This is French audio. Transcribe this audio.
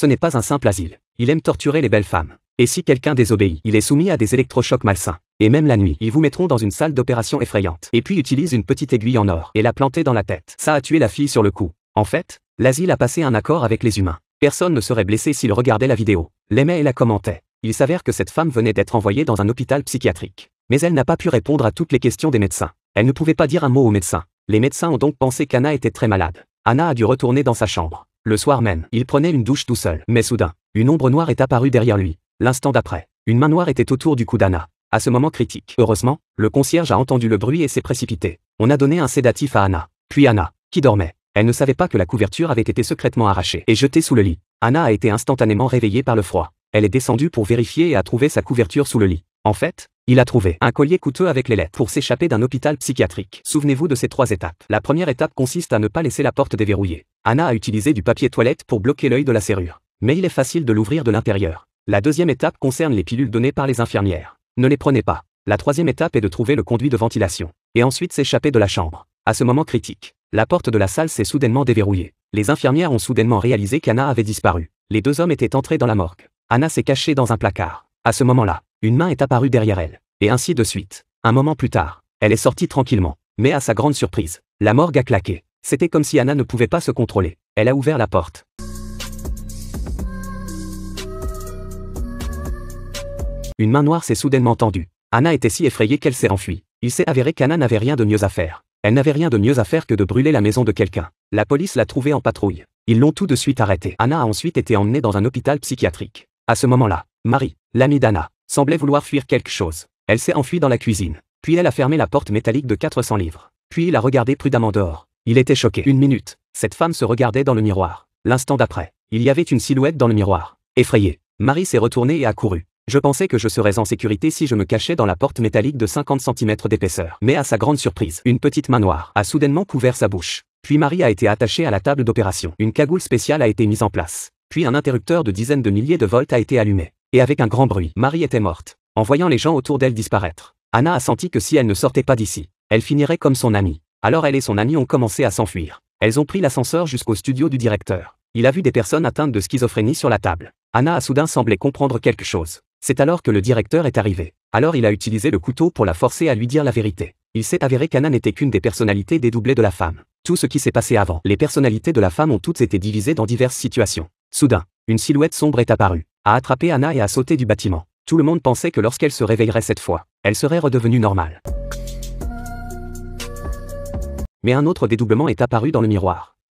Ce n'est pas un simple asile. Il aime torturer les belles femmes. Et si quelqu'un désobéit, il est soumis à des électrochocs malsains. Et même la nuit, ils vous mettront dans une salle d'opération effrayante. Et puis utilisent une petite aiguille en or et la planter dans la tête. Ça a tué la fille sur le coup. En fait, l'asile a passé un accord avec les humains. Personne ne serait blessé s'il regardait la vidéo, l'aimait et la commentait. Il s'avère que cette femme venait d'être envoyée dans un hôpital psychiatrique. Mais elle n'a pas pu répondre à toutes les questions des médecins. Elle ne pouvait pas dire un mot aux médecins. Les médecins ont donc pensé qu'Anna était très malade. Anna a dû retourner dans sa chambre. Le soir même, il prenait une douche tout seul. Mais soudain, une ombre noire est apparue derrière lui. L'instant d'après, une main noire était autour du cou d'Anna. À ce moment critique, heureusement, le concierge a entendu le bruit et s'est précipité. On a donné un sédatif à Anna. Puis Anna, qui dormait. Elle ne savait pas que la couverture avait été secrètement arrachée et jetée sous le lit. Anna a été instantanément réveillée par le froid. Elle est descendue pour vérifier et a trouvé sa couverture sous le lit. En fait, il a trouvé un collier coûteux avec les lettres pour s'échapper d'un hôpital psychiatrique. Souvenez-vous de ces trois étapes. La première étape consiste à ne pas laisser la porte déverrouillée. Anna a utilisé du papier toilette pour bloquer l'œil de la serrure. Mais il est facile de l'ouvrir de l'intérieur. La deuxième étape concerne les pilules données par les infirmières. Ne les prenez pas. La troisième étape est de trouver le conduit de ventilation. Et ensuite s'échapper de la chambre. À ce moment critique, la porte de la salle s'est soudainement déverrouillée. Les infirmières ont soudainement réalisé qu'Anna avait disparu. Les deux hommes étaient entrés dans la morgue. Anna s'est cachée dans un placard. À ce moment-là, une main est apparue derrière elle et ainsi de suite. Un moment plus tard, elle est sortie tranquillement. Mais à sa grande surprise, la morgue a claqué. C'était comme si Anna ne pouvait pas se contrôler. Elle a ouvert la porte. Une main noire s'est soudainement tendue. Anna était si effrayée qu'elle s'est enfuie. Il s'est avéré qu'Anna n'avait rien de mieux à faire. Elle n'avait rien de mieux à faire que de brûler la maison de quelqu'un. La police l'a trouvée en patrouille. Ils l'ont tout de suite arrêtée. Anna a ensuite été emmenée dans un hôpital psychiatrique. À ce moment-là, Marie, l'amie d'Anna, semblait vouloir fuir quelque chose. Elle s'est enfuie dans la cuisine. Puis elle a fermé la porte métallique de 400 livres. Puis il a regardé prudemment dehors. Il était choqué. Une minute. Cette femme se regardait dans le miroir. L'instant d'après, il y avait une silhouette dans le miroir. Effrayée, Marie s'est retournée et a couru. Je pensais que je serais en sécurité si je me cachais dans la porte métallique de 50 cm d'épaisseur. Mais à sa grande surprise, une petite main noire a soudainement couvert sa bouche. Puis Marie a été attachée à la table d'opération. Une cagoule spéciale a été mise en place. Puis un interrupteur de dizaines de milliers de volts a été allumé. Et avec un grand bruit, Marie était morte. En voyant les gens autour d'elle disparaître, Anna a senti que si elle ne sortait pas d'ici, elle finirait comme son amie. Alors elle et son amie ont commencé à s'enfuir. Elles ont pris l'ascenseur jusqu'au studio du directeur. Il a vu des personnes atteintes de schizophrénie sur la table. Anna a soudain semblé comprendre quelque chose. C'est alors que le directeur est arrivé. Alors il a utilisé le couteau pour la forcer à lui dire la vérité. Il s'est avéré qu'Anna n'était qu'une des personnalités dédoublées de la femme. Tout ce qui s'est passé avant. Les personnalités de la femme ont toutes été divisées dans diverses situations. Soudain, une silhouette sombre est apparue, a attrapé Anna et a sauté du bâtiment. Tout le monde pensait que lorsqu'elle se réveillerait cette fois, elle serait redevenue normale. Mais un autre dédoublement est apparu dans le miroir.